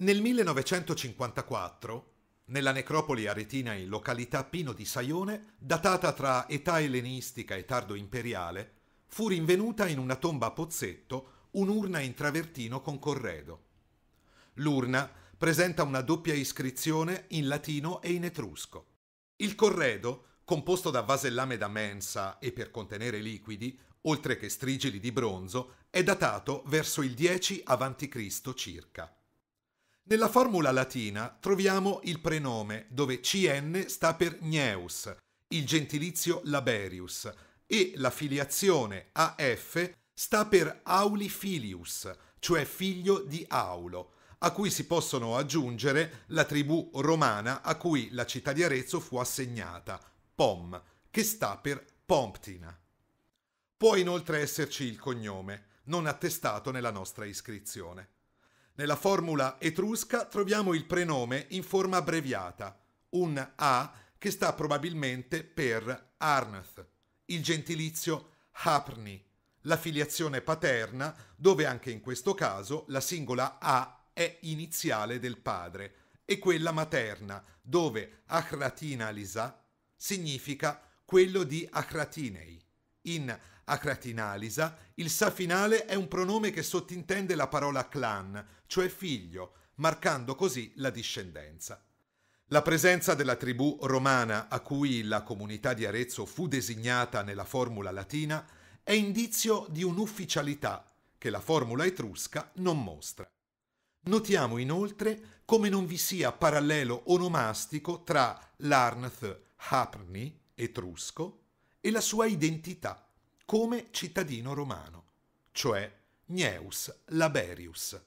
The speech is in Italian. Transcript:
Nel 1954, nella necropoli aretina in località Pino di Saione, datata tra età ellenistica e tardo imperiale, fu rinvenuta in una tomba a pozzetto un'urna in travertino con corredo. L'urna presenta una doppia iscrizione in latino e in etrusco. Il corredo, composto da vasellame da mensa e per contenere liquidi, oltre che strigili di bronzo, è datato verso il 10 a.C. circa. Nella formula latina troviamo il prenome, dove CN sta per Gneus, il gentilizio Laberius, e la filiazione AF sta per Aulifilius, cioè figlio di Aulo, a cui si possono aggiungere la tribù romana a cui la città di Arezzo fu assegnata, Pom, che sta per Pomptina. Può inoltre esserci il cognome, non attestato nella nostra iscrizione. Nella formula etrusca troviamo il prenome in forma abbreviata, un A che sta probabilmente per Arnath, il gentilizio Hapni, la filiazione paterna, dove anche in questo caso la singola A è iniziale del padre, e quella materna, dove Achratina Lisa significa quello di Achratinei. In Acratinalisa il sa finale è un pronome che sottintende la parola clan, cioè figlio, marcando così la discendenza. La presenza della tribù romana a cui la comunità di Arezzo fu designata nella formula latina è indizio di un'ufficialità che la formula etrusca non mostra. Notiamo inoltre come non vi sia parallelo onomastico tra l'Arnth Hapni etrusco e la sua identità come cittadino romano, cioè Gneus Laberius.